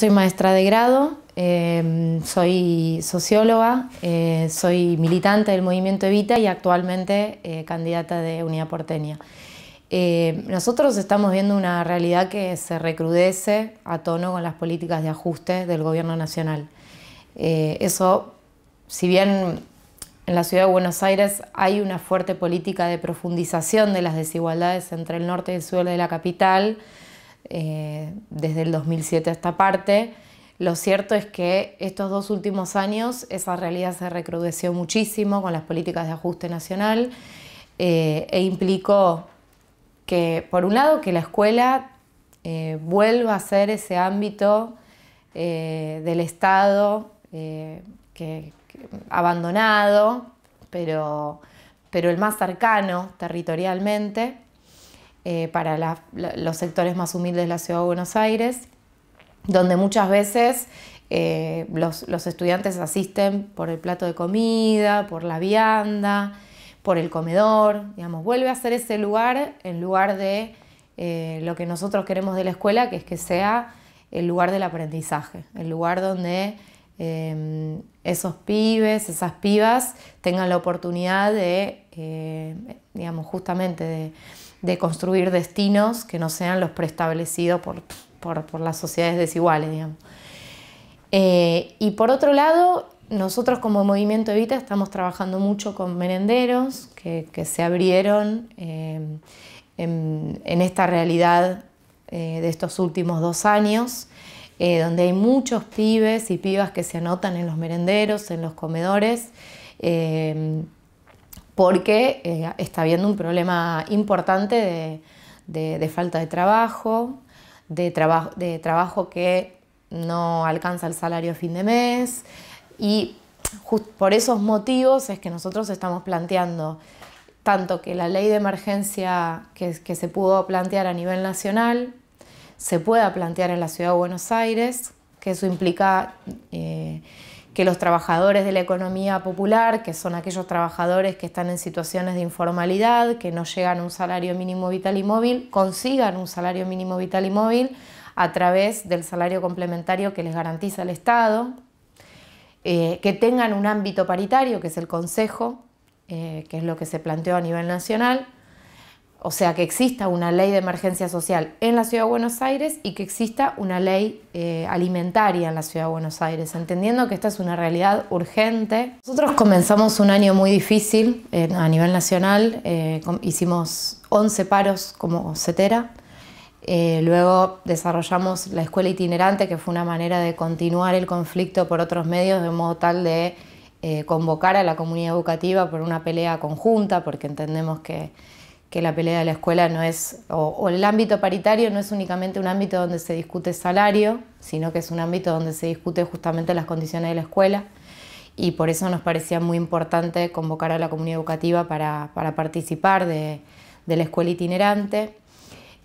Soy maestra de grado, em, soy socióloga, eh, soy militante del movimiento Evita y actualmente eh, candidata de Unidad Porteña. Em, nosotros estamos viendo una realidad que se recrudece a tono con las políticas de ajuste del gobierno nacional. Eh, eso, si bien en la ciudad de Buenos Aires hay una fuerte política de profundización de las desigualdades entre el norte y el sur de la capital, eh, desde el 2007 a esta parte. Lo cierto es que estos dos últimos años esa realidad se recrudeció muchísimo con las políticas de ajuste nacional eh, e implicó que, por un lado, que la escuela eh, vuelva a ser ese ámbito del Estado abandonado, pero el más cercano territorialmente eh, para los sectores más humildes de la Ciudad de Buenos Aires, donde muchas veces eh, los, estudiantes asisten por el plato de comida, por la vianda, por el comedor, digamos, vuelve a ser ese lugar en lugar de eh, lo que nosotros queremos de la escuela, que es que sea el lugar del aprendizaje, el lugar donde esos pibes, esas pibas tengan la oportunidad de, digamos, justamente de de construir destinos que no sean los preestablecidos por, las sociedades desiguales, eh, y por otro lado, nosotros como Movimiento Evita estamos trabajando mucho con merenderos que, se abrieron eh, en, esta realidad eh, de estos últimos dos años, donde hay muchos pibes y pibas que se anotan en los merenderos, en los comedores porque eh, está habiendo un problema importante de, falta de trabajo, de, trabajo que no alcanza el salario a fin de mes y por esos motivos es que nosotros estamos planteando tanto que la ley de emergencia que, se pudo plantear a nivel nacional se pueda plantear en la ciudad de Buenos Aires, que eso implica eh, que los trabajadores de la economía popular, que son aquellos trabajadores que están en situaciones de informalidad, que no llegan a un salario mínimo vital y móvil, consigan un salario mínimo vital y móvil a través del salario complementario que les garantiza el Estado, eh, que tengan un ámbito paritario, que es el Consejo, eh, que es lo que se planteó a nivel nacional, o sea, que exista una ley de emergencia social en la Ciudad de Buenos Aires y que exista una ley eh, alimentaria en la Ciudad de Buenos Aires, entendiendo que esta es una realidad urgente. Nosotros comenzamos un año muy difícil a nivel nacional, eh, hicimos 11 paros como CETERA, eh, luego desarrollamos la escuela itinerante, que fue una manera de continuar el conflicto por otros medios, de modo tal de convocar a la comunidad educativa por una pelea conjunta, porque entendemos que que la pelea de la escuela no es, o, el ámbito paritario no es únicamente un ámbito donde se discute salario, sino que es un ámbito donde se discute justamente las condiciones de la escuela. Y por eso nos parecía muy importante convocar a la comunidad educativa para, participar de, la escuela itinerante.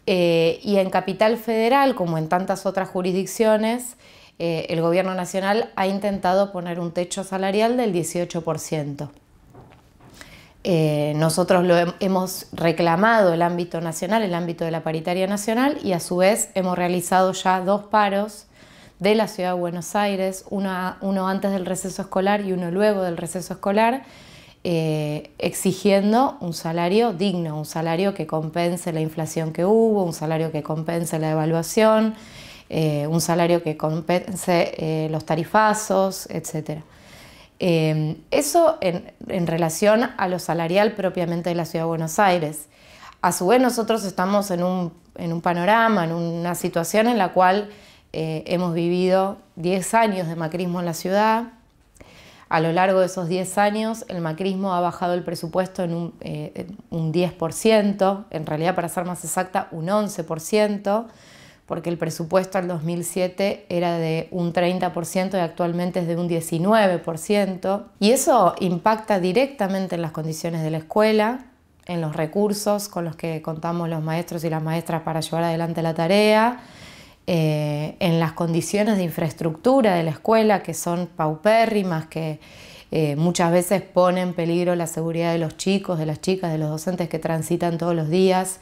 Eh, y en Capital Federal, como en tantas otras jurisdicciones, eh, el Gobierno Nacional ha intentado poner un techo salarial del 18%. Eh, nosotros lo hemos reclamado el ámbito nacional, el ámbito de la paritaria nacional y a su vez hemos realizado ya dos paros de la ciudad de Buenos Aires, uno antes del receso escolar y uno luego del receso escolar, eh, exigiendo un salario digno, un salario que compense la inflación que hubo, un salario que compense la devaluación, eh, un salario que compense los tarifazos, etcétera. Em, eso en, relación a lo salarial propiamente de la Ciudad de Buenos Aires. A su vez, nosotros estamos en un, en un panorama, en una situación en la cual eh, hemos vivido 10 años de macrismo en la ciudad. A lo largo de esos 10 años, el macrismo ha bajado el presupuesto en un, eh, un 10%, en realidad, para ser más exacta, un 11% porque el presupuesto al 2007 era de un 30% y actualmente es de un 19%. Y eso impacta directamente en las condiciones de la escuela, en los recursos con los que contamos los maestros y las maestras para llevar adelante la tarea, eh, en las condiciones de infraestructura de la escuela que son paupérrimas, que eh, muchas veces ponen en peligro la seguridad de los chicos, de las chicas, de los docentes que transitan todos los días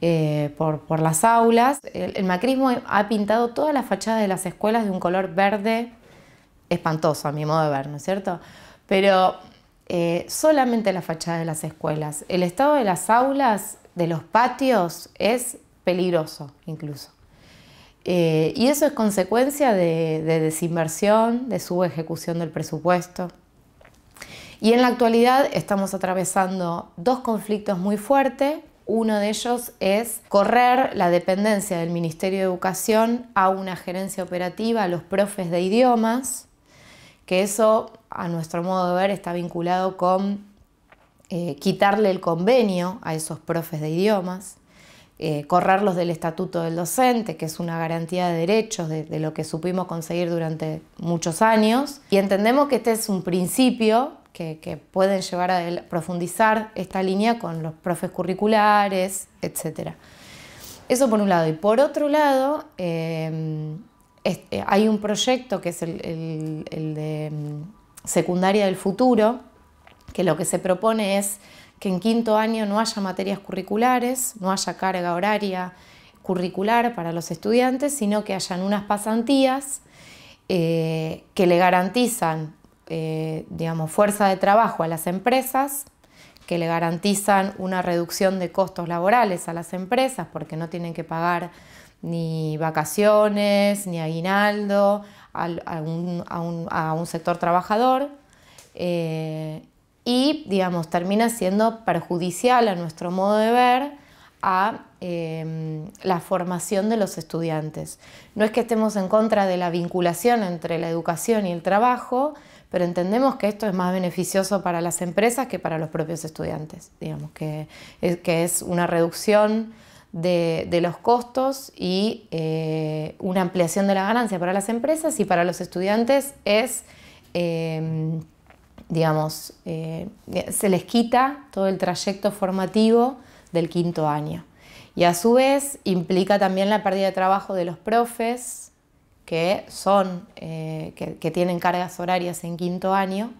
eh, por, las aulas. El, macrismo ha pintado todas las fachadas de las escuelas de un color verde espantoso, a mi modo de ver, ¿no es cierto? Pero eh, solamente la fachada de las escuelas. El estado de las aulas, de los patios, es peligroso incluso. Eh, y eso es consecuencia de, de desinversión, de subejecución del presupuesto. Y en la actualidad estamos atravesando dos conflictos muy fuertes uno de ellos es correr la dependencia del Ministerio de Educación a una gerencia operativa, a los profes de idiomas, que eso, a nuestro modo de ver, está vinculado con eh, quitarle el convenio a esos profes de idiomas, eh, correrlos del estatuto del docente, que es una garantía de derechos de lo que supimos conseguir durante muchos años, y entendemos que este es un principio que, pueden llevar a profundizar esta línea con los profes curriculares, etc. Eso por un lado. Y por otro lado, eh, eh, hay un proyecto que es el, de mm, secundaria del futuro, que lo que se propone es que en quinto año no haya materias curriculares, no haya carga horaria curricular para los estudiantes, sino que hayan unas pasantías eh, que le garantizan eh, digamos, fuerza de trabajo a las empresas, que le garantizan una reducción de costos laborales a las empresas porque no tienen que pagar ni vacaciones, ni aguinaldo a, un, sector trabajador. Eh, y, digamos, termina siendo perjudicial a nuestro modo de ver a em, la formación de los estudiantes. No es que estemos en contra de la vinculación entre la educación y el trabajo, pero entendemos que esto es más beneficioso para las empresas que para los propios estudiantes, que es, una reducción de, los costos y eh, una ampliación de la ganancia para las empresas y para los estudiantes es, em, eh, se les quita todo el trayecto formativo del quinto año. Y a su vez implica también la pérdida de trabajo de los profes, que son, eh, que, tienen cargas horarias en quinto año,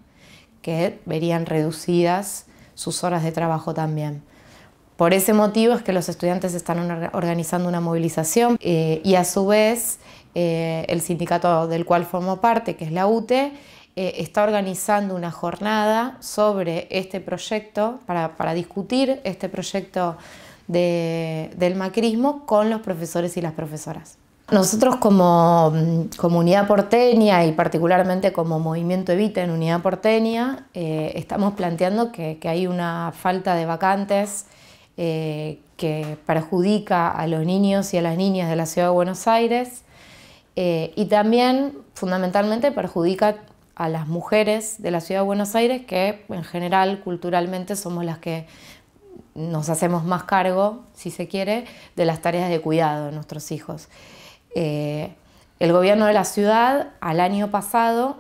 que verían reducidas sus horas de trabajo también. Por ese motivo es que los estudiantes están organizando una movilización eh, y a su vez eh, el sindicato del cual formo parte, que es la UTE, está organizando una jornada sobre este proyecto, para, discutir este proyecto del macrismo con los profesores y las profesoras. Nosotros como, mm, comunidad Unidad Porteña y particularmente como Movimiento Evita en Unidad Porteña eh, estamos planteando que, hay una falta de vacantes eh, que perjudica a los niños y a las niñas de la Ciudad de Buenos Aires eh, y también fundamentalmente perjudica a las mujeres de la Ciudad de Buenos Aires que en general culturalmente somos las que nos hacemos más cargo, si se quiere, de las tareas de cuidado de nuestros hijos. Eh, el gobierno de la ciudad al año pasado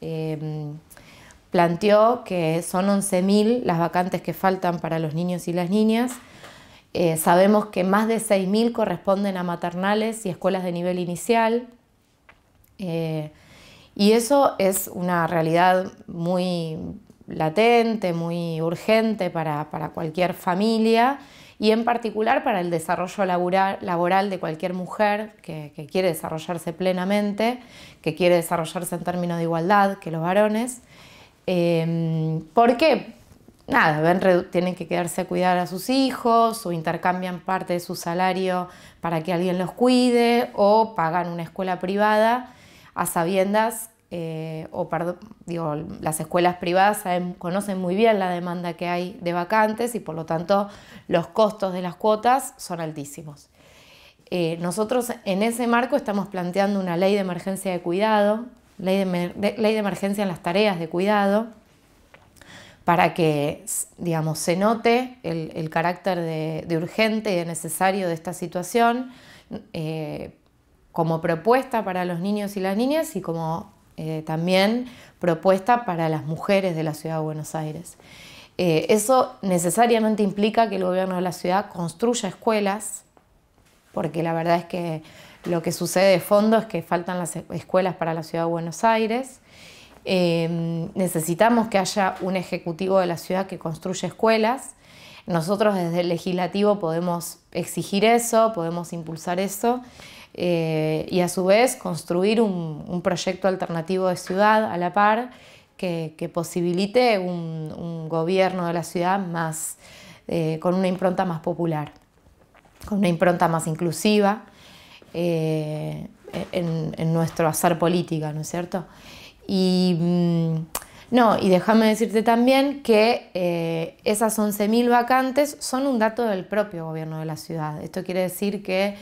em, planteó que son 11.000 las vacantes que faltan para los niños y las niñas. Eh, sabemos que más de 6.000 corresponden a maternales y escuelas de nivel inicial. Eh, y eso es una realidad muy latente, muy urgente para cualquier familia y en particular para el desarrollo laboral, laboral de cualquier mujer que, quiere desarrollarse plenamente, que quiere desarrollarse en términos de igualdad que los varones, ¿Por em, porque nada, tienen que quedarse a cuidar a sus hijos o intercambian parte de su salario para que alguien los cuide o pagan una escuela privada a sabiendas eh, o perdón, digo, las escuelas privadas conocen muy bien la demanda que hay de vacantes y por lo tanto los costos de las cuotas son altísimos. Eh, nosotros en ese marco estamos planteando una ley de emergencia de cuidado, ley de, ley de emergencia en las tareas de cuidado, para que digamos, se note el, carácter de, urgente y de necesario de esta situación. Eh, como propuesta para los niños y las niñas y como eh, también propuesta para las mujeres de la Ciudad de Buenos Aires. Eh, eso necesariamente implica que el gobierno de la ciudad construya escuelas, porque la verdad es que lo que sucede de fondo es que faltan las escuelas para la Ciudad de Buenos Aires. Eh, necesitamos que haya un ejecutivo de la ciudad que construya escuelas. Nosotros desde el legislativo podemos exigir eso, podemos impulsar eso. Eh, y a su vez construir un, proyecto alternativo de ciudad a la par que, posibilite un, gobierno de la ciudad más, eh, con una impronta más popular, con una impronta más inclusiva eh, en, nuestro hacer política, ¿no es cierto? Y, mm, no, y déjame decirte también que esas 11.000 vacantes son un dato del propio gobierno de la ciudad. Esto quiere decir que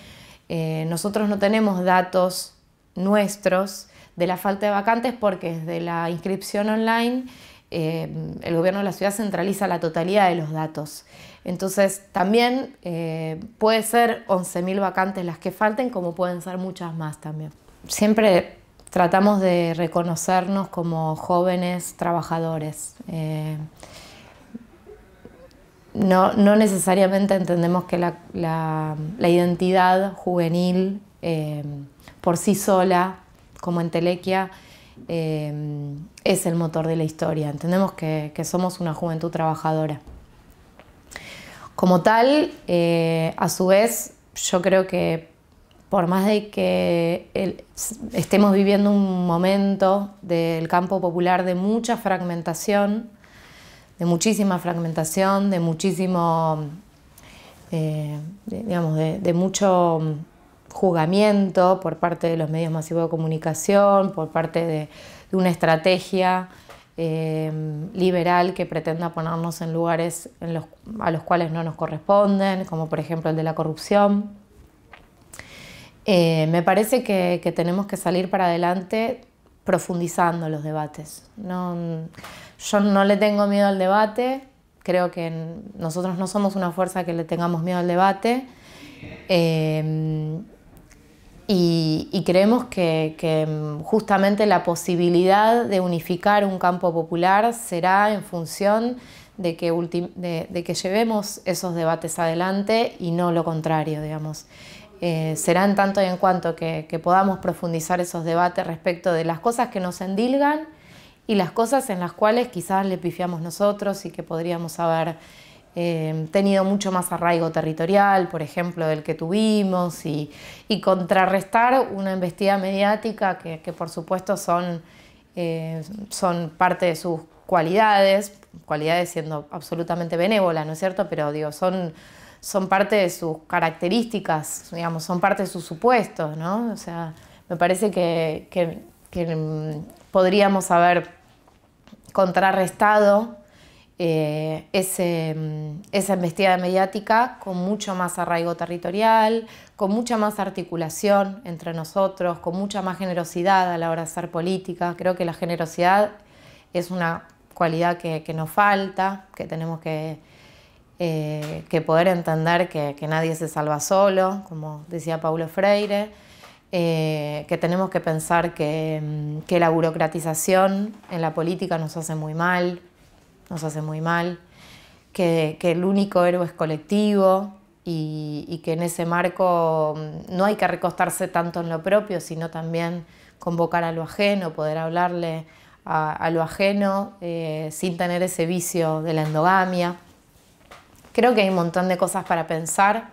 eh, nosotros no tenemos datos nuestros de la falta de vacantes porque desde la inscripción online eh, el gobierno de la ciudad centraliza la totalidad de los datos. Entonces también eh, puede ser 11.000 vacantes las que falten como pueden ser muchas más también. Siempre tratamos de reconocernos como jóvenes trabajadores no, necesariamente entendemos que la, identidad juvenil eh, por sí sola, como en Telequia, eh, es el motor de la historia. Entendemos que, somos una juventud trabajadora. Como tal, eh, a su vez, yo creo que por más de que estemos viviendo un momento del campo popular de mucha fragmentación, de muchísima fragmentación, de muchísimo, eh, de, mucho mm, jugamiento por parte de los medios masivos de comunicación, por parte de, una estrategia eh, liberal que pretenda ponernos en lugares a los cuales no nos corresponden, como por ejemplo el de la corrupción. Eh, me parece que tenemos que salir para adelante profundizando los debates. yo no le tengo miedo al debate, creo que nosotros no somos una fuerza que le tengamos miedo al debate em, y, creemos que, em, justamente la posibilidad de unificar un campo popular será en función de que, de que llevemos esos debates adelante y no lo contrario, digamos. Eh, será en tanto y en cuanto que, podamos profundizar esos debates respecto de las cosas que nos endilgan y las cosas en las cuales quizás le pifiamos nosotros y que podríamos haber eh, tenido mucho más arraigo territorial, por ejemplo, del que tuvimos, y, contrarrestar una embestida mediática que, por supuesto son, eh, son parte de sus cualidades, cualidades siendo absolutamente benévolas, ¿no es cierto? Pero digo, son son parte de sus características, digamos, son parte de sus supuestos, ¿no? O sea, me parece que, mm, podríamos haber contrarrestado eh, mm, esa embestida mediática con mucho más arraigo territorial, con mucha más articulación entre nosotros, con mucha más generosidad a la hora de hacer política. Creo que la generosidad es una cualidad que nos falta, que tenemos que, eh, que poder entender que, nadie se salva solo, como decía Paulo Freire, eh, que tenemos que pensar mm, que, la burocratización en la política nos hace muy mal, nos hace muy mal, que, el único héroe es colectivo y, que en ese marco mm, no hay que recostarse tanto en lo propio, sino también convocar a lo ajeno, poder hablarle a, lo ajeno eh, sin tener ese vicio de la endogamia. Creo que hay un montón de cosas para pensar,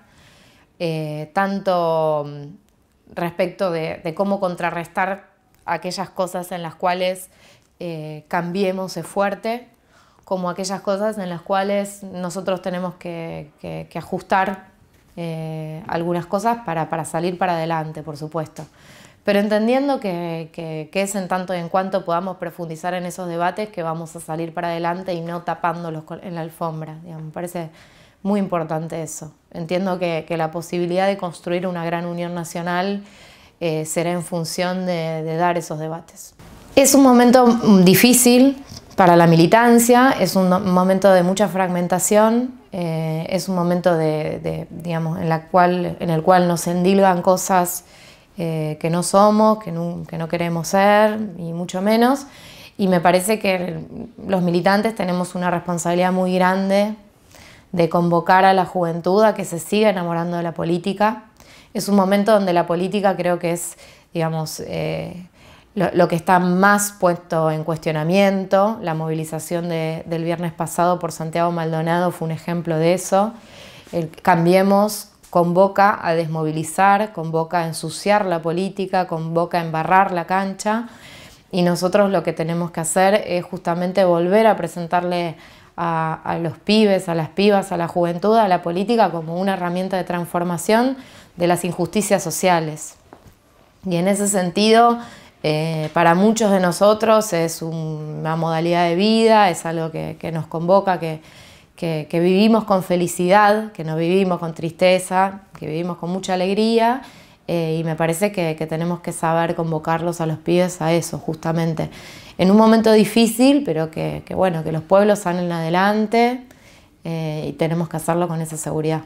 eh, tanto mm, respecto de, cómo contrarrestar aquellas cosas en las cuales eh, cambiemos de fuerte, como aquellas cosas en las cuales nosotros tenemos que, ajustar eh, algunas cosas para salir para adelante, por supuesto pero entendiendo que, es en tanto y en cuanto podamos profundizar en esos debates que vamos a salir para adelante y no tapándolos en la alfombra. Me parece muy importante eso. Entiendo que, la posibilidad de construir una gran unión nacional eh, será en función de, dar esos debates. Es un momento mm, difícil para la militancia, es un momento de mucha fragmentación, eh, es un momento de, digamos, en, la cual, en el cual nos endilgan cosas eh, que no somos, que no, queremos ser, y mucho menos. Y me parece que los militantes tenemos una responsabilidad muy grande de convocar a la juventud a que se siga enamorando de la política. Es un momento donde la política creo que es, digamos, eh, lo, que está más puesto en cuestionamiento. La movilización del viernes pasado por Santiago Maldonado fue un ejemplo de eso. cambiemos convoca a desmovilizar, convoca a ensuciar la política, convoca a embarrar la cancha y nosotros lo que tenemos que hacer es justamente volver a presentarle a, los pibes, a las pibas, a la juventud, a la política como una herramienta de transformación de las injusticias sociales. Y en ese sentido, eh, para muchos de nosotros es una modalidad de vida, es algo que, que nos convoca, que, que, vivimos con felicidad, que no vivimos con tristeza, que vivimos con mucha alegría eh, y me parece que, tenemos que saber convocarlos a los pibes a eso, justamente. En un momento difícil, pero que, que bueno, que los pueblos salen adelante eh, y tenemos que hacerlo con esa seguridad.